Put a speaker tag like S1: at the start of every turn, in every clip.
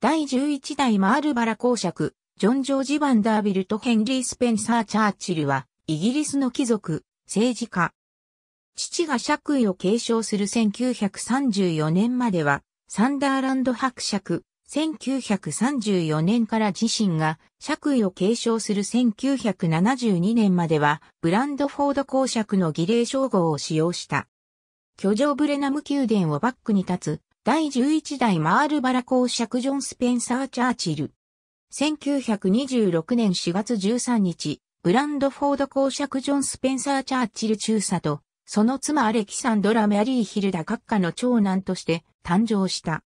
S1: 第11代マールバラ公爵、ジョン・ジョージ・バンダービルとヘンリー・スペンサー・チャーチルは、イギリスの貴族、政治家。父が爵位を継承する1934年までは、サンダーランド伯爵、1934年から自身が爵位を継承する1972年までは、ブランドフォード公爵の儀礼称号を使用した。居城ブレナム宮殿をバックに立つ第11代マールバラ公爵ジョン・スペンサー・チャーチル。1926年4月13日、ブランドフォード公爵ジョン・スペンサー・チャーチル中佐と、その妻アレキサンドラ・メアリー・ヒルダ閣下の長男として誕生した。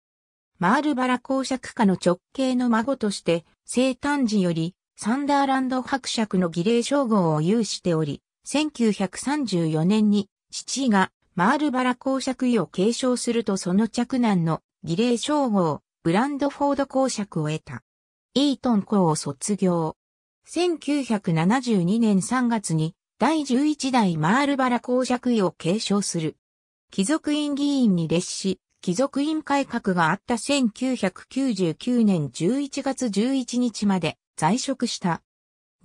S1: マールバラ公爵家の直系の孫として、生誕時より、サンダーランド伯爵の儀礼称号を有しており、1934年に、父がマールバラ公爵位を継承するとその着男の儀礼称号、ブランドフォード公爵を得た。イートン校を卒業。1972年3月に第11代マールバラ公爵位を継承する。貴族院議員に列し、貴族院改革があった1999年11月11日まで在職した。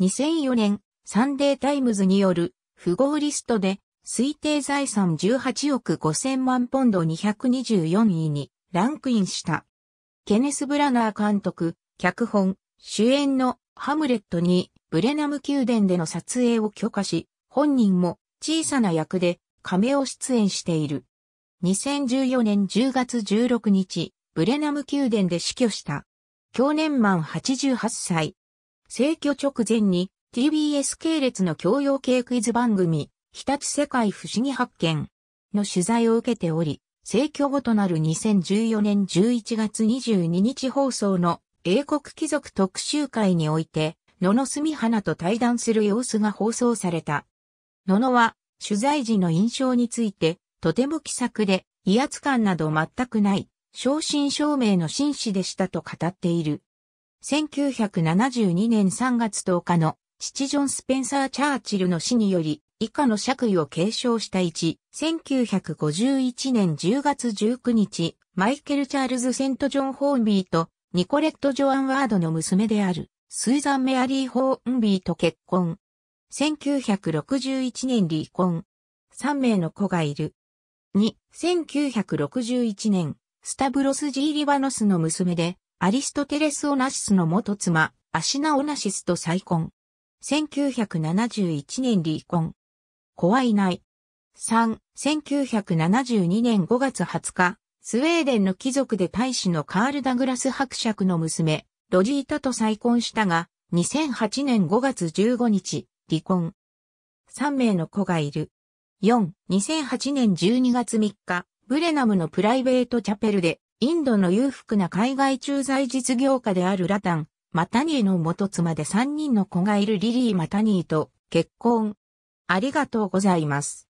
S1: 2004年、サンデータイムズによる富豪リストで推定財産18億5000万ポンド224位にランクインした。ケネス・ブラナー監督、脚本、主演のハムレットにブレナム宮殿での撮影を許可し、本人も小さな役で亀を出演している。2014年10月16日、ブレナム宮殿で死去した。去年満88歳。逝去直前に TBS 系列の教養系クイズ番組、日立世界不思議発見の取材を受けており、正教後となる2014年11月22日放送の英国貴族特集会において、野々住花と対談する様子が放送された。野々は取材時の印象について、とても気さくで、威圧感など全くない、正真正銘の紳士でしたと語っている。1972年3月10日の父ジョン・スペンサー・チャーチルの死により、以下の爵位を継承した1、1951年10月19日、マイケル・チャールズ・セント・ジョン・ホーンビーと、ニコレット・ジョアン・ワードの娘である、スーザン・メアリー・ホーンビーと結婚。1961年離婚。3名の子がいる。2、1961年、スタブロス・ジー・リバノスの娘で、アリストテレス・オナシスの元妻、アシナ・オナシスと再婚。1971年離婚。怖いない。3、1972年5月20日、スウェーデンの貴族で大使のカール・ダグラス伯爵の娘、ロジータと再婚したが、2008年5月15日、離婚。3名の子がいる。4、2008年12月3日、ブレナムのプライベートチャペルで、インドの裕福な海外駐在実業家であるラタン、マタニーの元妻で3人の子がいるリリー・マタニーと結婚。ありがとうございます。